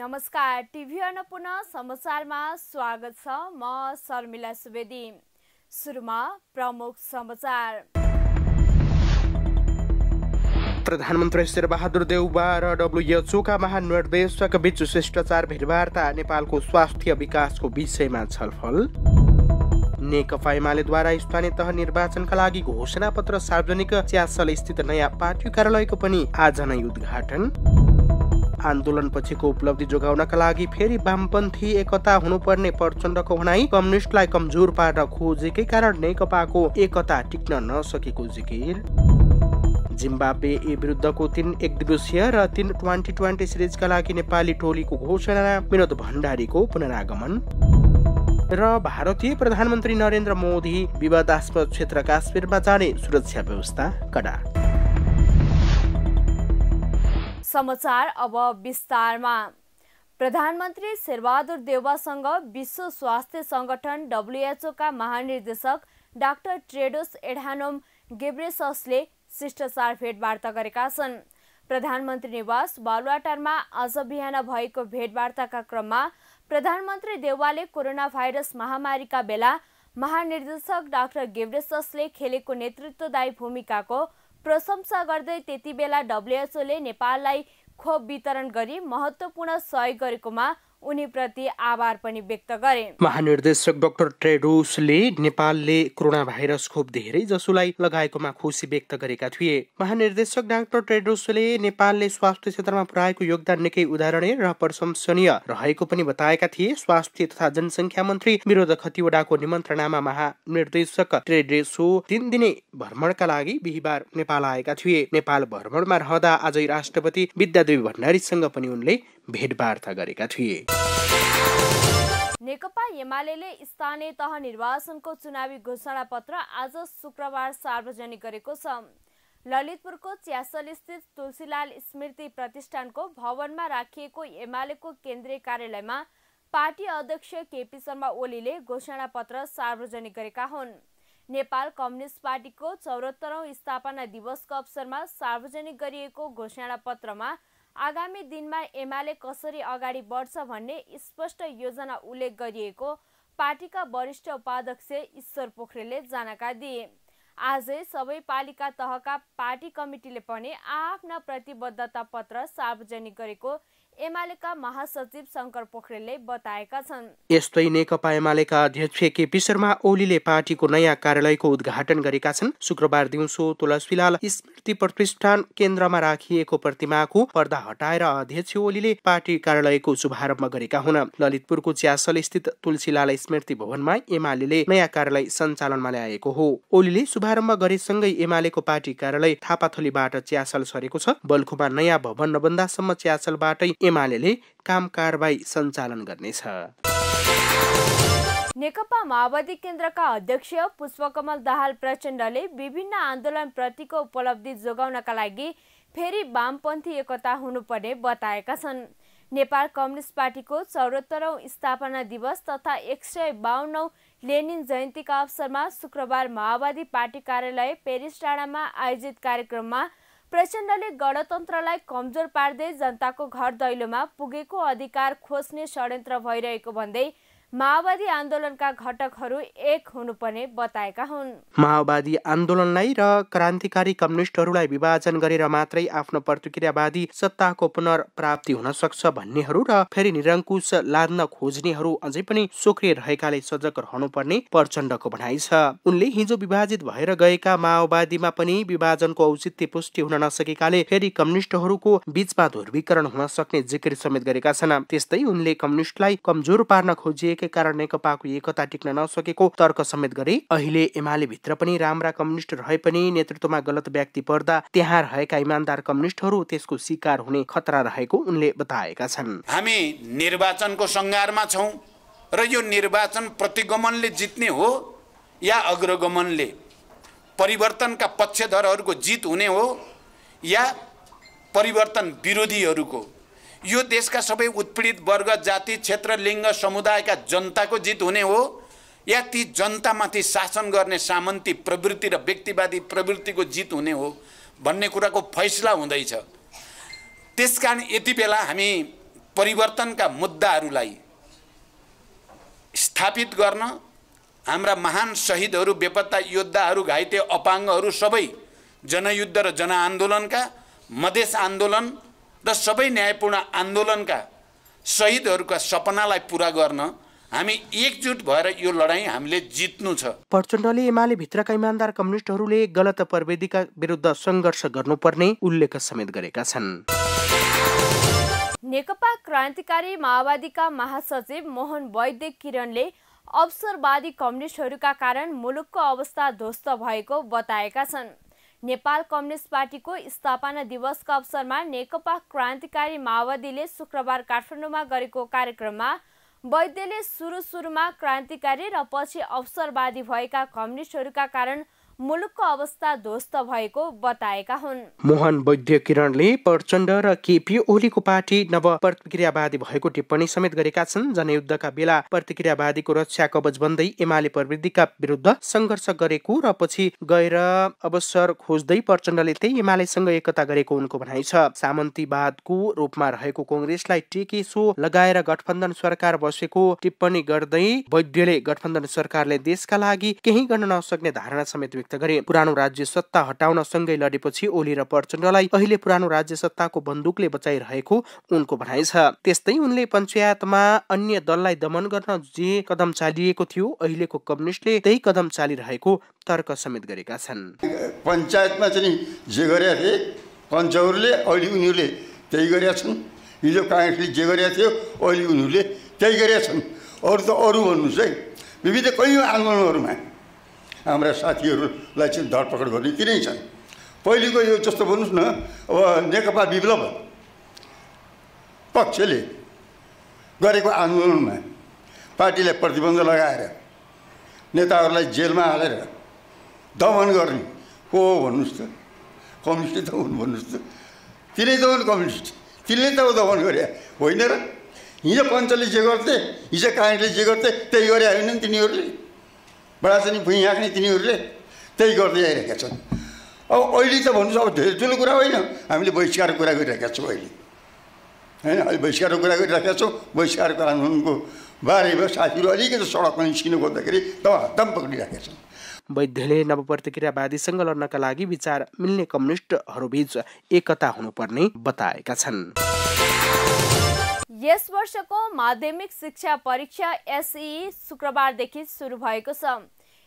नमस्कार टिभी अन्नपूर्ण समाचारमा स्वागत छ म शर्मिला सुवेदी सुरुमा प्रमुख समाचार प्रधानमन्त्री शेरबहादुर देउबा र डब्लुएचओका महानिर्देशक बीच शिष्टाचार भेटवार्ता नेपालको स्वास्थ्य विकासको विषयमा छलफल नेकपा एमालेद्वारा स्थानीय तह निर्वाचनका लागि घोषणापत्र सार्वजनिक च्यासल स्थित नयाँ पार्टी कार्यालयको पनि आज नै उद्घाटन आन्दोलनपछिको उपलब्धि जोगाउनका लागि फेरि वामपन्थी एकता हुनुपर्ने प्रचण्डको भनाई कम्युनिस्टलाई कमजोर पार्न खोजेकै कारण नेकपाको एकता टिक्न नसकेको जिकिर जिम्बाब्वे ए विरुद्धको तिन एक दिवसीय र तिन ट्वेन्टी ट्वेन्टी सिरिजका लागि नेपाली टोलीको घोषणा विनोद भण्डारीको पुनरागमन र भारतीय प्रधानमन्त्री नरेन्द्र मोदी विवादास्पद क्षेत्र काश्मीरमा जाने सुरक्षा व्यवस्था कडा समाचार अब विस्तारमा प्रधानमन्त्री शेरबहादुर देवासँग विश्व स्वास्थ्य सङ्गठन डब्लुएचओका महानिर्देशक डाक्टर ट्रेडोस एडानोम गेब्रेससले शिष्टाचार भेटवार्ता गरेका छन् प्रधानमन्त्री निवास बालुवाटारमा आज बिहान भएको भेटवार्ताका क्रममा प्रधानमन्त्री देवालले कोरोना भाइरस महामारीका बेला महानिर्देशक डाक्टर गेब्रेससले खेलेको नेतृत्वदायी भूमिकाको प्रशंसा गर्दै त्यति बेला डब्लुएचओले नेपाललाई खोप वितरण गरी महत्त्वपूर्ण सहयोग गरेकोमा उनीप्रति आभार पनि व्यक्त गरे महानिर्देशक डाक्टर ट्रेडोसले नेपालले कोरोना भाइरस खोप धेरै जसोलाई लगाएकोमा खुसी व्यक्त गरेका थिए महानिर्देशक डाक्टर ट्रेडोसले नेपालले स्वास्थ्य क्षेत्रमा पुर्याएको योगदान निकै उदाहरणीय र प्रशंसनीय रहेको पनि बताएका थिए स्वास्थ्य तथा जनसङ्ख्या मन्त्री विरोध खतिवडाको निमन्त्रणामा महानिर्देशक ट्रेडेसो तिन दिने भ्रमणका लागि बिहिबार नेपाल आएका थिए नेपाल भ्रमणमा रहँदा आज राष्ट्रपति विद्यादेवी भण्डारीसँग पनि उनले भेटवार्ता गरेका थिए नेकपा एमाले स्थानीय तह निर्वाचनको चुनावी घोषणा पत्र आज शुक्रबार सार्वजनिक गरेको छ ललितपुरको च्यासल स्थित तुलसीलाल स्मृति प्रतिष्ठानको भवनमा राखिएको एमालेको केन्द्रीय कार्यालयमा पार्टी अध्यक्ष केपी शर्मा ओलीले घोषणा पत्र सार्वजनिक गरेका हुन् नेपाल कम्युनिस्ट पार्टीको चौरात्तरौँ स्थापना दिवसको अवसरमा सार्वजनिक गरिएको घोषणा पत्रमा आगामी दिनमा एमाले कसरी अगाडि बढ्छ भन्ने स्पष्ट योजना उल्लेख गरिएको पार्टीका वरिष्ठ उपाध्यक्ष ईश्वर पोखरेलले जानकारी दिए आज सबै पालिका तहका पार्टी कमिटीले पनि आफ्ना प्रतिबद्धता पत्र सार्वजनिक गरेको एमालेका महासचिव शङ्कर पोखरेलले बताएका छन् यस्तै नेकपा एमालेका अध्यक्ष केपी शर्मा ओलीले पार्टीको नयाँ कार्यालयको उद्घाटन गरेका छन् शुक्रबार दिउँसो तुलसीलाल स्मृति प्रतिष्ठान केन्द्रमा राखिएको प्रतिमाको पर्दा हटाएर अध्यक्ष ओलीले पार्टी कार्यालयको शुभारम्भ गरेका हुन् ललितपुरको च्यासल स्थित तुलसीलाल स्मृति भवनमा एमाले नयाँ कार्यालय सञ्चालनमा ल्याएको हो ओलीले शुभारम्भ गरेसँगै एमालेको पार्टी कार्यालय थापाथलीबाट च्यासल सरेको छ बल्खुमा नयाँ भवन नबन्दासम्म च्यासलबाटै एमाले काम कारवाही सञ्चालन गर्नेछ नेकपा माओवादी केन्द्रका अध्यक्ष पुष्पकमल दाहाल प्रचण्डले विभिन्न आन्दोलनप्रतिको उपलब्धि जोगाउनका लागि फेरि वामपन्थी एकता हुनुपर्ने बताएका छन् नेपाल कम्युनिस्ट पार्टीको चौहत्तरौँ स्थापना दिवस तथा एक सय बाहन्नौ लेनिन जयन्तीका अवसरमा शुक्रबार माओवादी पार्टी कार्यालय पेरिस आयोजित कार्यक्रममा प्रचण्डले गणतन्त्रलाई कमजोर पार्दै जनताको घर दैलोमा पुगेको अधिकार खोज्ने षड्यन्त्र भइरहेको भन्दै माओवादी आन्दोलनका घटकहरू एक हुनुपर्ने बताएका हुन् माओवादी आन्दोलनलाई र क्रान्तिकारी कम्युनिस्टहरूलाई विभाजन गरेर मात्रै आफ्नो प्रतिक्रियावादी सत्ताको पुनर्प्राप्ति हुन सक्छ भन्नेहरू र फेरि निरङ्कुश लाद्न खोज्नेहरू अझै पनि सक्रिय रहेकाले सजग रहनुपर्ने प्रचण्डको भनाइ छ उनले हिजो विभाजित भएर गएका माओवादीमा पनि विभाजनको औचित्य पुष्टि हुन नसकेकाले फेरि कम्युनिस्टहरूको बीचमा ध्रुवीकरण हुन सक्ने जिकिर समेत गरेका छन् त्यस्तै उनले कम्युनिस्टलाई कमजोर पार्न खोजिए गरेकै कारण नेकपाको एकता टिक्न नसकेको तर्क समेत गरे अहिले एमाले भित्र पनि राम्रा कम्युनिस्ट रहे पनि नेतृत्वमा गलत व्यक्ति पर्दा त्यहाँ रहेका इमान्दार कम्युनिस्टहरू त्यसको शिकार हुने खतरा रहेको उनले बताएका छन् हामी निर्वाचनको संघारमा छौँ र यो निर्वाचन प्रतिगमनले जित्ने हो या अग्रगमनले परिवर्तनका पक्षधरहरूको जित हुने हो या परिवर्तन विरोधीहरूको यो देशका सबै उत्पीडित वर्ग जाति क्षेत्र लिङ्ग समुदायका जनताको जित हुने हो या ती जनतामाथि शासन गर्ने सामन्ती प्रवृत्ति र व्यक्तिवादी प्रवृत्तिको जित हुने हो भन्ने कुराको फैसला हुँदैछ त्यसकारण यति बेला हामी परिवर्तनका मुद्दाहरूलाई स्थापित गर्न हाम्रा महान शहीदहरू बेपत्ता योद्धाहरू घाइते अपाङ्गहरू सबै जनयुद्ध र जनआन्दोलनका मधेस आन्दोलन र सबै न्यायपूर्ण आन्दोलनका शहीदहरूका सपनालाई पुरा गर्न हामी एकजुट भएर यो लडाइँ हामीले जित्नु छ प्रचण्डले एमाले भित्रका इमान्दार कम्युनिस्टहरूले गलत प्रविधिका विरुद्ध सङ्घर्ष गर्नुपर्ने उल्लेख समेत गरेका छन् नेकपा क्रान्तिकारी माओवादीका महासचिव मोहन वैद्य किरणले अवसरवादी कम्युनिस्टहरूका कारण मुलुकको अवस्था ध्वस्त भएको बताएका छन् नेपाल कम्युनिस्ट पार्टीको स्थापना दिवसको अवसरमा नेकपा क्रान्तिकारी माओवादीले शुक्रबार काठमाडौँमा गरेको कार्यक्रममा वैद्यले सुरु सुरुमा क्रान्तिकारी र पछि अवसरवादी भएका कम्युनिस्टहरूका कारण मुलुकको अवस्था ध्वस्त भएको बताएका हुन् मोहन वैद्य किरणले प्रचण्ड र केपी ओलीको पार्टी नव प्रतिक्रियावादी भएको टिप्पणी समेत गरेका छन् जनयुद्धका बेला प्रतिक्रियावादीको रक्षा कवच बन्दै एमाले प्रवृत्तिका विरुद्ध सङ्घर्ष गरेको र पछि गएर अवसर खोज्दै प्रचण्डले त्यही एमालेसँग एकता गरेको उनको भनाइ छ सामन्तीवादको रूपमा रहेको कङ्ग्रेसलाई टेके सो लगाएर गठबन्धन सरकार बसेको टिप्पणी गर्दै वैद्यले गठबन्धन सरकारले देशका लागि केही गर्न नसक्ने धारणा समेत व्यक्त गरे पुरानो राज्य सत्ता हटाउन सँगै लडेपछि ओली र प्रचण्डलाई अहिले पुरानो राज्य सत्ताको बन्दुकले बचाइरहेको उनको भनाइ छ त्यस्तै उनले पञ्चायतमा अन्य दललाई दमन गर्न जे कदम चालिएको थियो अहिलेको कम्युनिस्टले त्यही कदम चालिरहेको तर्क समेत गरेका छन् पञ्चायतमा चाहिँ जे गरेका थिए पञ्चहरूले अहिले उनीहरूले त्यही गरेका छन् हिजो काङ्ग्रेसले जे गरेका थियो अहिले उनीहरूले त्यही गरेका छन् अरू त अरू भन्नुहोस् है विविध कयौँ आन्दोलनहरूमा हाम्रा साथीहरूलाई चाहिँ धरपकड गर्ने तिनै छन् पहिलेको यो जस्तो भन्नुहोस् न अब नेकपा विप्लव पक्षले गरेको आन्दोलनमा पार्टीलाई प्रतिबन्ध लगाएर नेताहरूलाई जेलमा हालेर दमन गर्ने को हो भन्नुहोस् त कम्युनिस्ट त हुन् भन्नुहोस् त तिनै त हुन् कम्युनिस्ट तिनले त दमन गरे होइन र हिजो पञ्चले जे गर्थे हिजो काङ्ग्रेसले जे गर्थे त्यही गरे होइन तिनीहरूले बडासनी भुइँ हाँक्ने तिनीहरूले त्यही गर्दै आइरहेका छन् अब अहिले त भन्नुहोस् अब धेरै ठुलो कुरा होइन हामीले बहिष्कारको कुरा गरिरहेका छौँ अहिले होइन अहिले बहिष्कारको कुरा गरिरहेका छौँ बहिष्कारको आन्दोलनको बारेमा साथीहरू अलिकति सडकमा निस्किनु खोज्दाखेरि त हतम पक्रिरहेका छन् वैद्यले नवप्रतिक्रियावादीसँग लड्नका लागि विचार मिल्ने कम्युनिस्टहरूबीच एकता हुनुपर्ने बताएका छन् यस वर्षको माध्यमिक शिक्षा परीक्षा एसई शुक्रबारदेखि सुरु भएको छ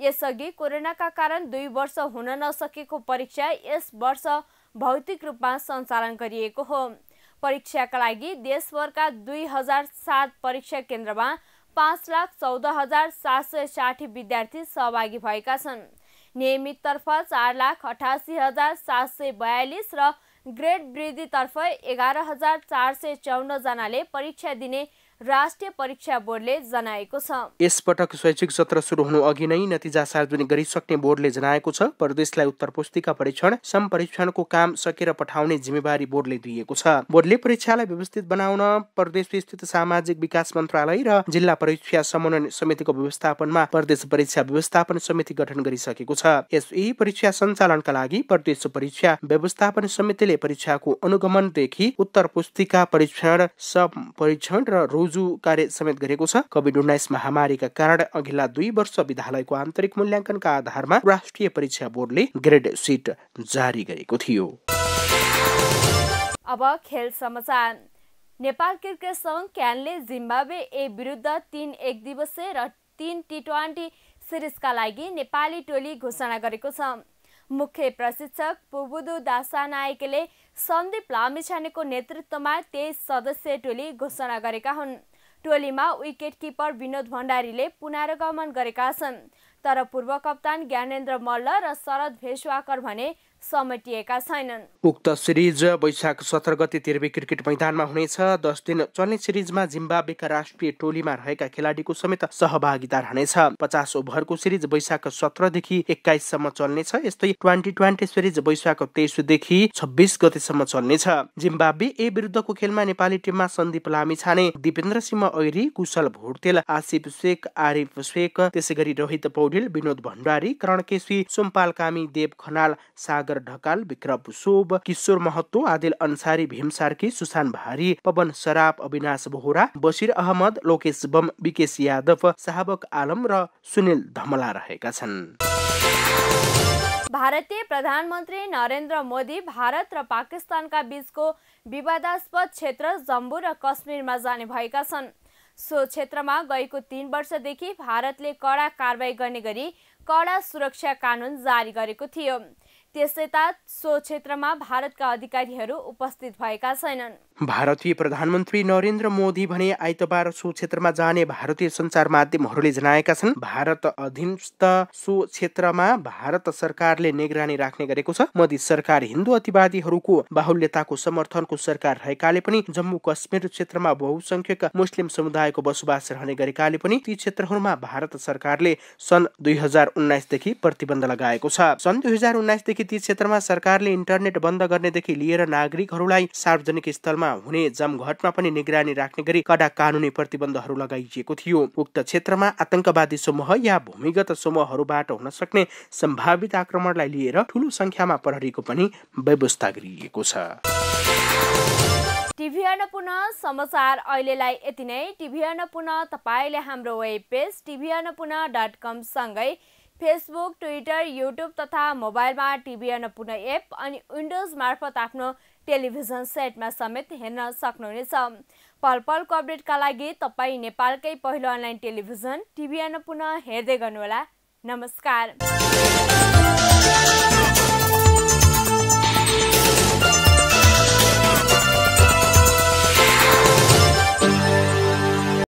यसअघि कोरोनाका कारण दुई वर्ष हुन नसकेको परीक्षा यस वर्ष भौतिक रूपमा सञ्चालन गरिएको हो परीक्षाका लागि देशभरका दुई हजार सात परीक्षा केन्द्रमा पाँच लाख चौध हजार सात सय साठी विद्यार्थी सहभागी भएका छन् नियमिततर्फ चार लाख अठासी हजार सात सय बयालिस र ग्रेड वृद्धितर्फ एघार हजार चार सय चौन्नजनाले परीक्षा दिने राष्ट्रिय परीक्षा बोर्डले जनाएको छ यस पटक शैक्षिक सत्र सुरु हुनु अघि नै नतिजा सार्वजनिक गरिसक्ने बोर्डले जनाएको छ प्रदेशलाई उत्तर पुस्तिका परीक्षण सम परीक्षणको काम सकेर पठाउने जिम्मेवारी बोर्डले दिएको छ बोर्डले परीक्षालाई व्यवस्थित बनाउन प्रदेश स्थित सामाजिक विकास मन्त्रालय र जिल्ला परीक्षा समन्वय समितिको व्यवस्थापनमा प्रदेश परीक्षा व्यवस्थापन समिति गठन गरिसकेको छ यस परीक्षा सञ्चालनका लागि प्रदेश परीक्षा व्यवस्थापन समितिले परीक्षाको अनुगमनदेखि उत्तर पुस्तिका परीक्षण सम परीक्षण र खोजु कार्य समेत गरेको छ कोभिड उन्नाइस महामारीका कारण अघिल्ला दुई वर्ष विद्यालयको आन्तरिक मूल्याङ्कनका आधारमा राष्ट्रिय परीक्षा बोर्डले ग्रेड सिट जारी गरेको थियो अब खेल समाचार नेपाल क्रिकेट सङ्घ क्यानले जिम्बावे ए विरुद्ध तिन एक दिवसीय र तिन टी ट्वेन्टी सिरिजका लागि नेपाली टोली घोषणा गरेको छ मुख्य प्रशिक्षक पुबुदु दासा नायकले सन्दीप लामिछानेको नेतृत्वमा तेइस सदस्यीय टोली घोषणा गरेका हुन् टोलीमा विकेट किपर विनोद भण्डारीले पुनरागमन गरेका छन् तर पूर्व कप्तान ज्ञानेन्द्र मल्ल र शरद भेसवाकर भने समेटिएका छैनन् उक्त सिरिज वैशाख सत्र गते तिर्वे क्रिकेट मैदानमा हुनेछ दस दिन चल्ने सिरिजमा जिम्बाब्वेका राष्ट्रिय टोलीमा रहेका खेलाडीको समेत सहभागिता रहनेछ पचास ओभरको सिरिज वैशाख सत्रदेखि एक्काइससम्म चल्नेछ यस्तै ट्वेन्टी ट्वेन्टी सिरिज वैशाख तेइसदेखि छब्बिस गतेसम्म चल्नेछ जिम्बाब्वे ए विरुद्धको खेलमा नेपाली टिममा सन्दीप लामिछाने दिपेन्द्र सिंह ऐरी कुशल भोटेल आसिफ शेख आरिफ शेख त्यसै गरी रोहित पौडेल विनोद भण्डारी करण केसी सोमपाल कामी देव खनाल सागर सागर ढकाल विक्रम शोभ किशोर महतो आदिल अन्सारी भीम सार्की सुशान भारी पवन सराप अविनाश बोहरा बसिर अहमद लोकेश बम विकेश यादव साहबक आलम र सुनिल धमला रहेका छन् भारतीय प्रधानमन्त्री नरेन्द्र मोदी भारत र पाकिस्तानका बीचको विवादास्पद क्षेत्र जम्मू र कश्मीरमा जाने भएका छन् सो क्षेत्रमा गएको तीन वर्षदेखि भारतले कडा कारवाही गर्ने गरी कडा सुरक्षा कानुन जारी गरेको थियो त्यसैता सो क्षेत्रमा भारतका अधिकारीहरू उपस्थित भएका छैनन् भारतीय प्रधानमन्त्री नरेन्द्र मोदी भने आइतबार सो क्षेत्रमा जाने भारतीय सञ्चार माध्यमहरूले जनाएका छन् भारत अधीनस्थ सो क्षेत्रमा भारत सरकारले निगरानी राख्ने गरेको छ मोदी सरकार हिन्दू अतिवादीहरूको बाहुल्यताको समर्थनको सरकार रहेकाले पनि जम्मू कश्मीर क्षेत्रमा बहुसंख्यक मुस्लिम समुदायको बसोबास रहने गरेकाले पनि ती क्षेत्रहरूमा भारत सरकारले सन् दुई हजार उन्नाइसदेखि प्रतिबन्ध लगाएको छ सन् दुई हजार उन्नाइसदेखि ती क्षेत्रमा सरकारले इन्टरनेट बन्द गर्नेदेखि लिएर नागरिकहरूलाई सार्वजनिक स्थलमा हुने जमघटमा पनि निगरानी राख्ने गरी कडा कानुनी प्रतिबन्धहरू लगाइएको थियो उक्त क्षेत्रमा आतंकवादी समूह या भूमिगत समूहहरूबाट हुन सक्ने सम्भावित आक्रमणलाई लिएर ठूलो संख्यामा प्रहरीको पनि व्यवस्था गरिएको छ टिभी अन्नपूर्ण समाचार अहिलेलाई यति नै टिभी अन्नपूर्ण तपाईँले हाम्रो web page TV Annapurna dot कमसँगै फेसबुक ट्विटर युट्युब तथा मोबाइलमा टिभी पुनः एप अनि विन्डोज मार्फत आफ्नो टेलिभिजन सेटमा समेत हेर्न सक्नुहुनेछ पल पलको अपडेटका लागि तपाईँ नेपालकै पहिलो अनलाइन टेलिभिजन टिभीएन पुनः हेर्दै गर्नुहोला नमस्कार